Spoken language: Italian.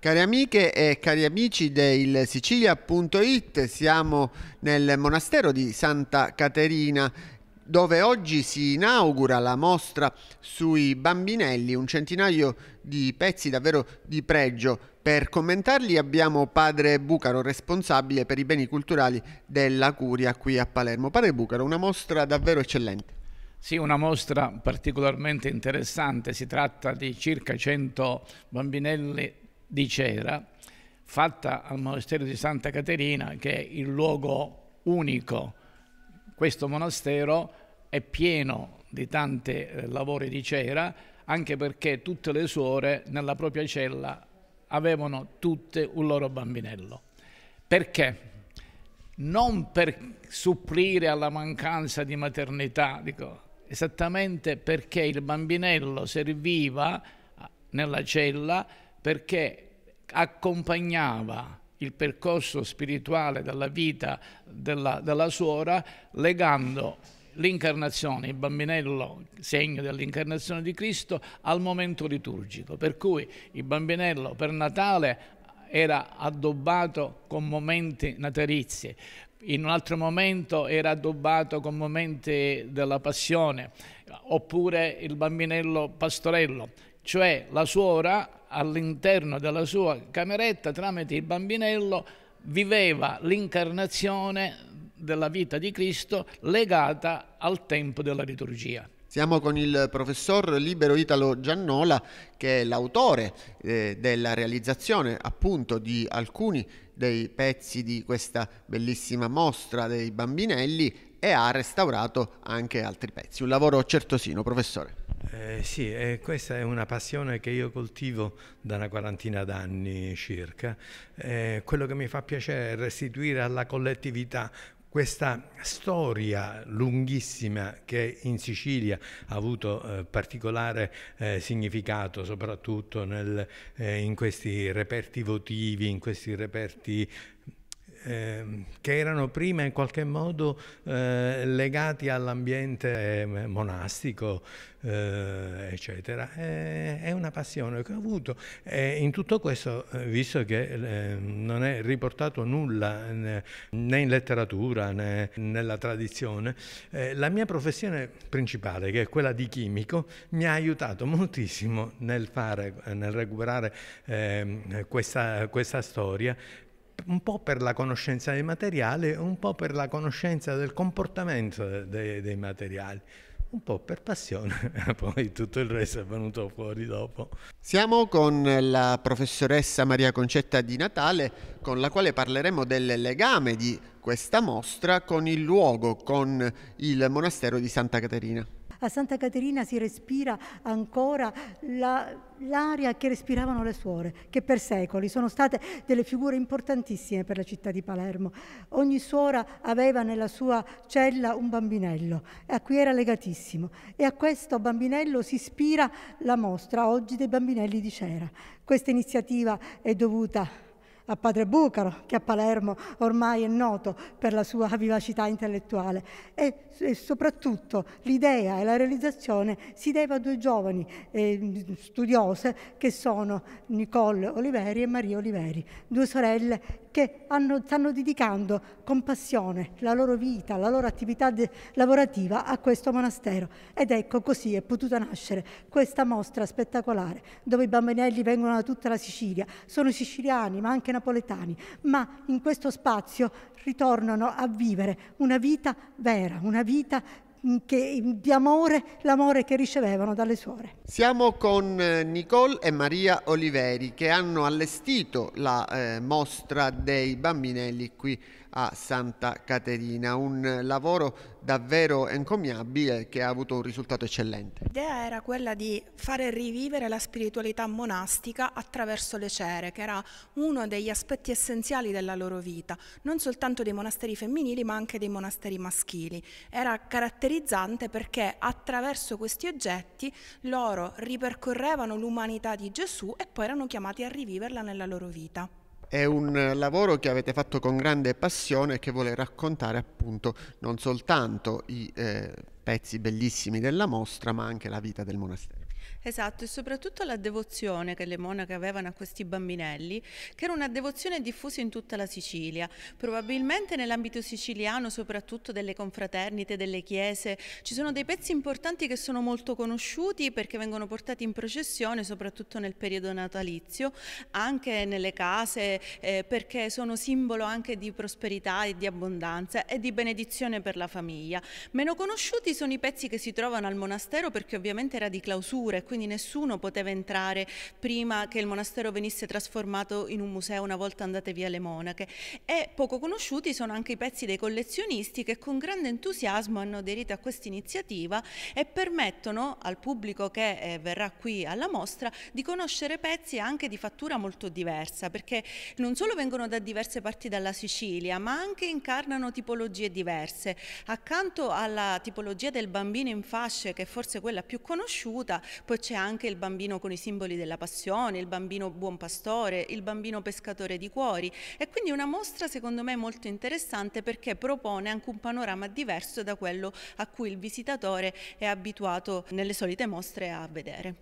Cari amiche e cari amici del Sicilia.it, siamo nel monastero di Santa Caterina dove oggi si inaugura la mostra sui bambinelli, un centinaio di pezzi davvero di pregio. Per commentarli abbiamo padre Bucaro, responsabile per i beni culturali della Curia qui a Palermo. Padre Bucaro, una mostra davvero eccellente. Sì, una mostra particolarmente interessante, si tratta di circa 100 bambinelli di cera fatta al monastero di Santa Caterina che è il luogo unico. Questo monastero è pieno di tanti eh, lavori di cera anche perché tutte le suore nella propria cella avevano tutte un loro bambinello. Perché? Non per supplire alla mancanza di maternità, dico, esattamente perché il bambinello serviva eh, nella cella perché accompagnava il percorso spirituale della vita della, della suora legando l'incarnazione, il bambinello segno dell'incarnazione di Cristo al momento liturgico, per cui il bambinello per Natale era addobbato con momenti natalizi, in un altro momento era addobbato con momenti della passione, oppure il bambinello pastorello, cioè la suora all'interno della sua cameretta tramite il bambinello viveva l'incarnazione della vita di Cristo legata al tempo della liturgia. Siamo con il professor Libero Italo Giannola che è l'autore eh, della realizzazione appunto di alcuni dei pezzi di questa bellissima mostra dei bambinelli e ha restaurato anche altri pezzi. Un lavoro certosino, professore. Eh, sì, eh, questa è una passione che io coltivo da una quarantina d'anni circa. Eh, quello che mi fa piacere è restituire alla collettività questa storia lunghissima che in Sicilia ha avuto eh, particolare eh, significato soprattutto nel, eh, in questi reperti votivi, in questi reperti Ehm, che erano prima in qualche modo eh, legati all'ambiente eh, monastico, eh, eccetera. Eh, è una passione che ho avuto e in tutto questo, eh, visto che non è riportato nulla né, in letteratura né nella tradizione, la mia professione principale, che è quella di chimico, mi ha aiutato moltissimo nel, fare, nel recuperare ehm, questa, questa storia un po' per la conoscenza dei materiali, un po' per la conoscenza del comportamento dei, dei materiali un po' per passione, poi tutto il resto è venuto fuori dopo. Siamo con la professoressa Maria Concetta di Natale, con la quale parleremo del legame di questa mostra con il luogo, con il monastero di Santa Caterina. A Santa Caterina si respira ancora la, l'aria che respiravano le suore, che per secoli sono state delle figure importantissime per la città di Palermo. Ogni suora aveva nella sua cella un bambinello a cui era legatissimo e a questo bambinello si ispira la mostra oggi dei bambinelli di cera. Questa iniziativa è dovuta a Padre Bucaro, che a Palermo ormai è noto per la sua vivacità intellettuale. E, e soprattutto l'idea e la realizzazione si deve a due giovani eh, studiose che sono Nicole Oliveri e Maria Oliveri, due sorelle che hanno, stanno dedicando con passione la loro vita, la loro attività lavorativa a questo monastero. Ed ecco così è potuta nascere questa mostra spettacolare dove i bambinelli vengono da tutta la Sicilia, sono siciliani ma anche napoletani, ma in questo spazio ritornano a vivere una vita vera, una vita che, di amore, l'amore che ricevevano dalle suore. Siamo con eh, Nicole e Maria Oliveri che hanno allestito la eh, mostra dei bambinelli qui a Santa Caterina, un eh, lavoro davvero encomiabile che ha avuto un risultato eccellente. L'idea era quella di fare rivivere la spiritualità monastica attraverso le cere, che era uno degli aspetti essenziali della loro vita, non soltanto dei monasteri femminili ma anche dei monasteri maschili. Era caratteristico caratterizzante perché attraverso questi oggetti loro ripercorrevano l'umanità di Gesù e poi erano chiamati a riviverla nella loro vita. È un eh, lavoro che avete fatto con grande passione e che vuole raccontare appunto non soltanto i eh, pezzi bellissimi della mostra ma anche la vita del monastero. Esatto, e soprattutto la devozione che le monache avevano a questi bambinelli, che era una devozione diffusa in tutta la Sicilia. Probabilmente nell'ambito siciliano, soprattutto delle confraternite, delle chiese, ci sono dei pezzi importanti che sono molto conosciuti perché vengono portati in processione, soprattutto nel periodo natalizio, anche nelle case, eh, perché sono simbolo anche di prosperità e di abbondanza e di benedizione per la famiglia. Meno conosciuti sono i pezzi che si trovano al monastero perché ovviamente era di clausura e quindi nessuno poteva entrare prima che il monastero venisse trasformato in un museo una volta andate via le monache. E poco conosciuti sono anche i pezzi dei collezionisti che con grande entusiasmo hanno aderito a questa iniziativa e permettono al pubblico che eh, verrà qui alla mostra di conoscere pezzi anche di fattura molto diversa, perché non solo vengono da diverse parti della Sicilia, ma anche incarnano tipologie diverse. Accanto alla tipologia del bambino in fasce, che è forse quella più conosciuta, poi c'è anche il bambino con i simboli della passione, il bambino buon pastore, il bambino pescatore di cuori e quindi una mostra secondo me molto interessante perché propone anche un panorama diverso da quello a cui il visitatore è abituato nelle solite mostre a vedere.